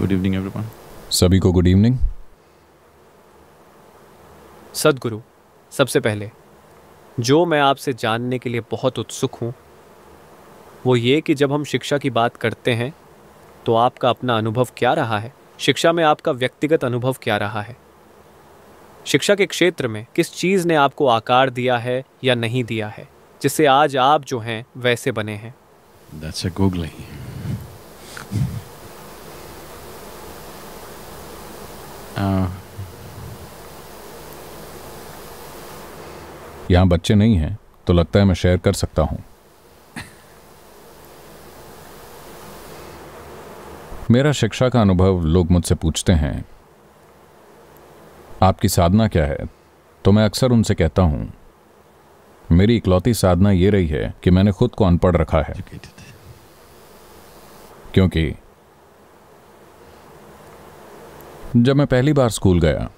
Good evening everyone सभी को good evening सदगुरु सबसे पहले जो मैं आपसे जानने के लिए बहुत उत्सुक हूँ वो ये कि जब हम शिक्षा की बात करते हैं तो आपका अपना अनुभव क्या रहा है शिक्षा में आपका व्यक्तिगत अनुभव क्या रहा है शिक्षा के क्षेत्र में किस चीज़ ने आपको आकार दिया है या नहीं दिया है जिससे आज आप जो हैं वैसे बने हैं That's a googling. हाँ। यहां बच्चे नहीं हैं तो लगता है मैं शेयर कर सकता हूं मेरा शिक्षा का अनुभव लोग मुझसे पूछते हैं आपकी साधना क्या है तो मैं अक्सर उनसे कहता हूं मेरी इकलौती साधना ये रही है कि मैंने खुद को अनपढ़ रखा है क्योंकि जब मैं पहली बार स्कूल गया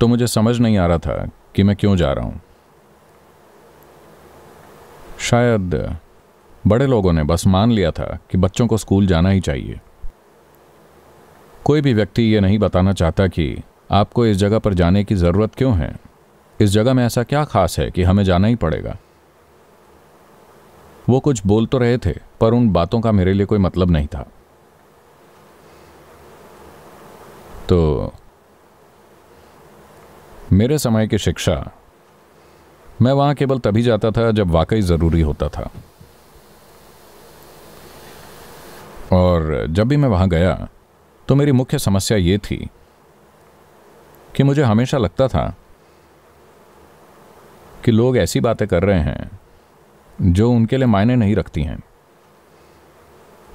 तो मुझे समझ नहीं आ रहा था कि मैं क्यों जा रहा हूं शायद बड़े लोगों ने बस मान लिया था कि बच्चों को स्कूल जाना ही चाहिए कोई भी व्यक्ति ये नहीं बताना चाहता कि आपको इस जगह पर जाने की ज़रूरत क्यों है इस जगह में ऐसा क्या खास है कि हमें जाना ही पड़ेगा वो कुछ बोल तो रहे थे पर उन बातों का मेरे लिए कोई मतलब नहीं था तो मेरे समय की शिक्षा मैं वहां केवल तभी जाता था जब वाकई ज़रूरी होता था और जब भी मैं वहां गया तो मेरी मुख्य समस्या ये थी कि मुझे हमेशा लगता था कि लोग ऐसी बातें कर रहे हैं जो उनके लिए मायने नहीं रखती हैं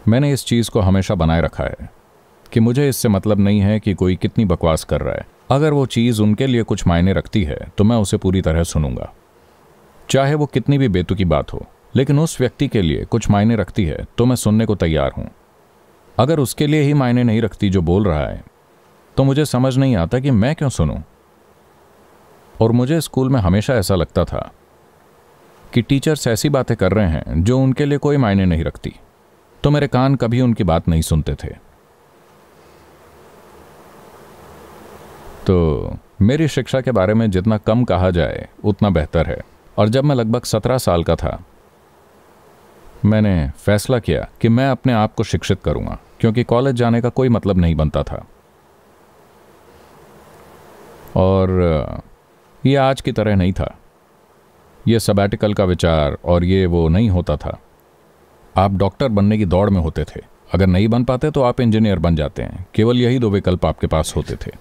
मैंने इस चीज़ को हमेशा बनाए रखा है कि मुझे इससे मतलब नहीं है कि कोई कितनी बकवास कर रहा है अगर वो चीज़ उनके लिए कुछ मायने रखती है तो मैं उसे पूरी तरह सुनूंगा चाहे वो कितनी भी बेतुकी बात हो लेकिन उस व्यक्ति के लिए कुछ मायने रखती है तो मैं सुनने को तैयार हूँ अगर उसके लिए ही मायने नहीं रखती जो बोल रहा है तो मुझे समझ नहीं आता कि मैं क्यों सुनूं और मुझे स्कूल में हमेशा ऐसा लगता था कि टीचर्स ऐसी बातें कर रहे हैं जो उनके लिए कोई मायने नहीं रखती तो मेरे कान कभी उनकी बात नहीं सुनते थे तो मेरी शिक्षा के बारे में जितना कम कहा जाए उतना बेहतर है और जब मैं लगभग सत्रह साल का था मैंने फैसला किया कि मैं अपने आप को शिक्षित करूंगा क्योंकि कॉलेज जाने का कोई मतलब नहीं बनता था और ये आज की तरह नहीं था ये सबैटिकल का विचार और ये वो नहीं होता था आप डॉक्टर बनने की दौड़ में होते थे अगर नहीं बन पाते तो आप इंजीनियर बन जाते हैं केवल यही दो विकल्प आपके पास होते थे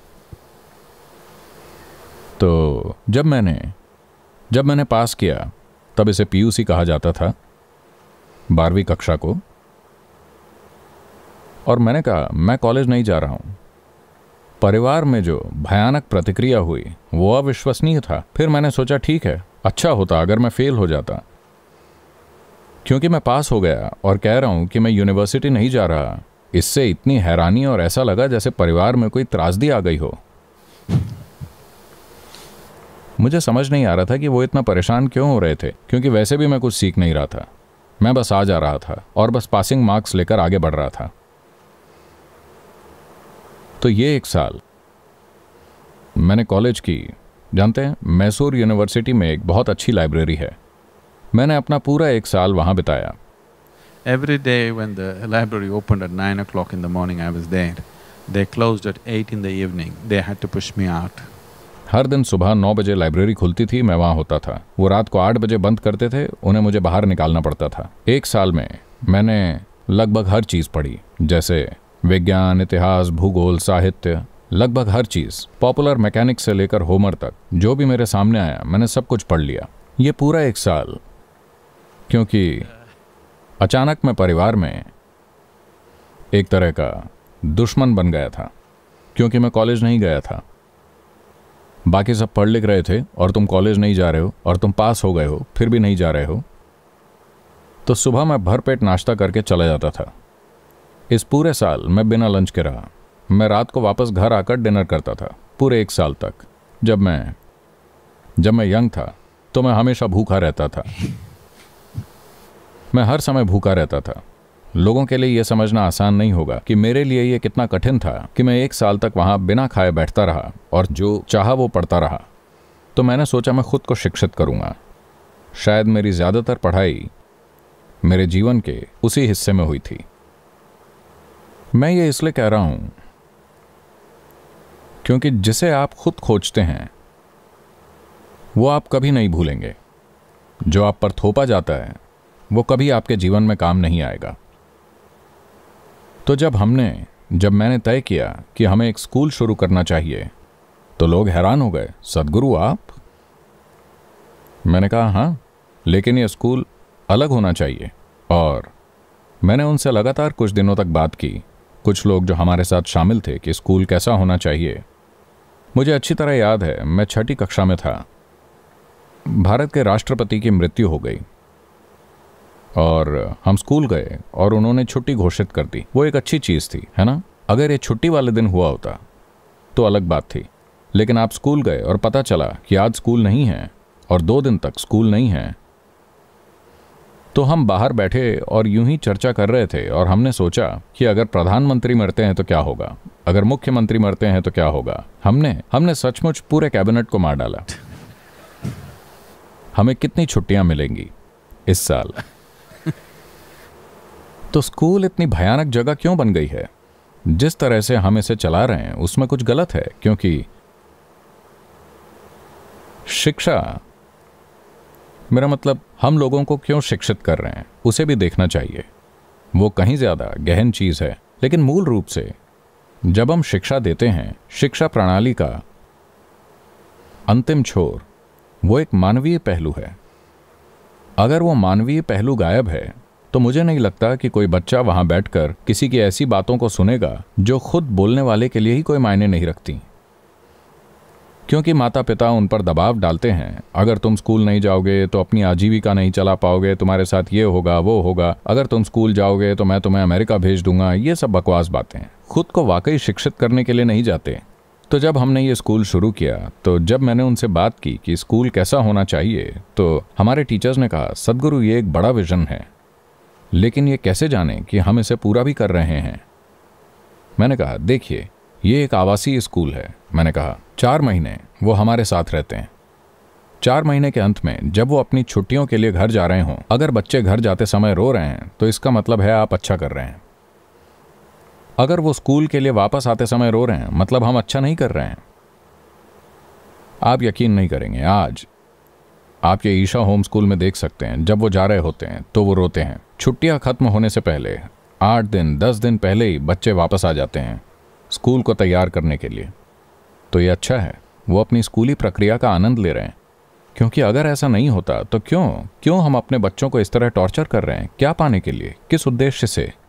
तो जब मैंने जब मैंने पास किया तब इसे पीयूसी कहा जाता था बारहवीं कक्षा को और मैंने कहा मैं कॉलेज नहीं जा रहा हूं परिवार में जो भयानक प्रतिक्रिया हुई वो अविश्वसनीय था फिर मैंने सोचा ठीक है अच्छा होता अगर मैं फेल हो जाता क्योंकि मैं पास हो गया और कह रहा हूं कि मैं यूनिवर्सिटी नहीं जा रहा इससे इतनी हैरानी और ऐसा लगा जैसे परिवार में कोई त्रासदी आ गई हो मुझे समझ नहीं आ रहा था कि वो इतना परेशान क्यों हो रहे थे क्योंकि वैसे भी मैं कुछ सीख नहीं रहा था मैं बस आ जा रहा था और बस पासिंग मार्क्स लेकर आगे बढ़ रहा था तो ये एक साल मैंने कॉलेज की जानते हैं मैसूर यूनिवर्सिटी में एक बहुत अच्छी लाइब्रेरी है मैंने अपना पूरा एक साल वहाँ बिताया day day the library open at nine o'clock in the morning I was there they close at eight in the evening they had to push me out हर दिन सुबह नौ बजे लाइब्रेरी खुलती थी मैं वहाँ होता था वो रात को आठ बजे बंद करते थे उन्हें मुझे बाहर निकालना पड़ता था एक साल में मैंने लगभग हर चीज़ पढ़ी जैसे विज्ञान इतिहास भूगोल साहित्य लगभग हर चीज़ पॉपुलर मैकेनिक से लेकर होमर तक जो भी मेरे सामने आया मैंने सब कुछ पढ़ लिया ये पूरा एक साल क्योंकि अचानक मैं परिवार में एक तरह का दुश्मन बन गया था क्योंकि मैं कॉलेज नहीं गया था बाकी सब पढ़ लिख रहे थे और तुम कॉलेज नहीं जा रहे हो और तुम पास हो गए हो फिर भी नहीं जा रहे हो तो सुबह मैं भरपेट नाश्ता करके चला जाता था इस पूरे साल मैं बिना लंच के रहा मैं रात को वापस घर आकर डिनर करता था पूरे एक साल तक जब मैं जब मैं यंग था तो मैं हमेशा भूखा रहता था मैं हर समय भूखा रहता था लोगों के लिए यह समझना आसान नहीं होगा कि मेरे लिए यह कितना कठिन था कि मैं एक साल तक वहां बिना खाए बैठता रहा और जो चाह वो पढ़ता रहा तो मैंने सोचा मैं खुद को शिक्षित करूंगा शायद मेरी ज़्यादातर पढ़ाई मेरे जीवन के उसी हिस्से में हुई थी मैं ये इसलिए कह रहा हूं क्योंकि जिसे आप खुद खोजते हैं वो आप कभी नहीं भूलेंगे जो आप पर थोपा जाता है वो कभी आपके जीवन में काम नहीं आएगा तो जब हमने जब मैंने तय किया कि हमें एक स्कूल शुरू करना चाहिए तो लोग हैरान हो गए सदगुरु आप मैंने कहा हाँ लेकिन यह स्कूल अलग होना चाहिए और मैंने उनसे लगातार कुछ दिनों तक बात की कुछ लोग जो हमारे साथ शामिल थे कि स्कूल कैसा होना चाहिए मुझे अच्छी तरह याद है मैं छठी कक्षा में था भारत के राष्ट्रपति की मृत्यु हो गई और हम स्कूल गए और उन्होंने छुट्टी घोषित कर दी वो एक अच्छी चीज़ थी है ना अगर ये छुट्टी वाले दिन हुआ होता तो अलग बात थी लेकिन आप स्कूल गए और पता चला कि आज स्कूल नहीं है और दो दिन तक स्कूल नहीं है तो हम बाहर बैठे और यूं ही चर्चा कर रहे थे और हमने सोचा कि अगर प्रधानमंत्री मरते हैं तो क्या होगा अगर मुख्यमंत्री मरते हैं तो क्या होगा हमने हमने सचमुच पूरे कैबिनेट को मार डाला हमें कितनी छुट्टियां मिलेंगी इस साल तो स्कूल इतनी भयानक जगह क्यों बन गई है जिस तरह से हम इसे चला रहे हैं उसमें कुछ गलत है क्योंकि शिक्षा मेरा मतलब हम लोगों को क्यों शिक्षित कर रहे हैं उसे भी देखना चाहिए वो कहीं ज़्यादा गहन चीज़ है लेकिन मूल रूप से जब हम शिक्षा देते हैं शिक्षा प्रणाली का अंतिम छोर वो एक मानवीय पहलू है अगर वो मानवीय पहलू गायब है तो मुझे नहीं लगता कि कोई बच्चा वहां बैठकर किसी की ऐसी बातों को सुनेगा जो खुद बोलने वाले के लिए ही कोई मायने नहीं रखती क्योंकि माता पिता उन पर दबाव डालते हैं अगर तुम स्कूल नहीं जाओगे तो अपनी आजीविका नहीं चला पाओगे तुम्हारे साथ ये होगा वो होगा अगर तुम स्कूल जाओगे तो मैं तुम्हें अमेरिका भेज दूंगा ये सब बकवास बातें खुद को वाकई शिक्षित करने के लिए नहीं जाते तो जब हमने ये स्कूल शुरू किया तो जब मैंने उनसे बात की कि स्कूल कैसा होना चाहिए तो हमारे टीचर्स ने कहा सदगुरु ये एक बड़ा विजन है लेकिन ये कैसे जाने कि हम इसे पूरा भी कर रहे हैं मैंने कहा देखिए ये एक आवासीय स्कूल है मैंने कहा चार महीने वो हमारे साथ रहते हैं चार महीने के अंत में जब वो अपनी छुट्टियों के लिए घर जा रहे हों अगर बच्चे घर जाते समय रो रहे हैं तो इसका मतलब है आप अच्छा कर रहे हैं अगर वो स्कूल के लिए वापस आते समय रो रहे हैं मतलब हम अच्छा नहीं कर रहे हैं आप यकीन नहीं करेंगे आज आप ये ईशा होम स्कूल में देख सकते हैं जब वो जा रहे होते हैं तो वो रोते हैं छुट्टियां खत्म होने से पहले आठ दिन दस दिन पहले ही बच्चे वापस आ जाते हैं स्कूल को तैयार करने के लिए तो ये अच्छा है वो अपनी स्कूली प्रक्रिया का आनंद ले रहे हैं क्योंकि अगर ऐसा नहीं होता तो क्यों क्यों हम अपने बच्चों को इस तरह टॉर्चर कर रहे हैं क्या पाने के लिए किस उद्देश्य से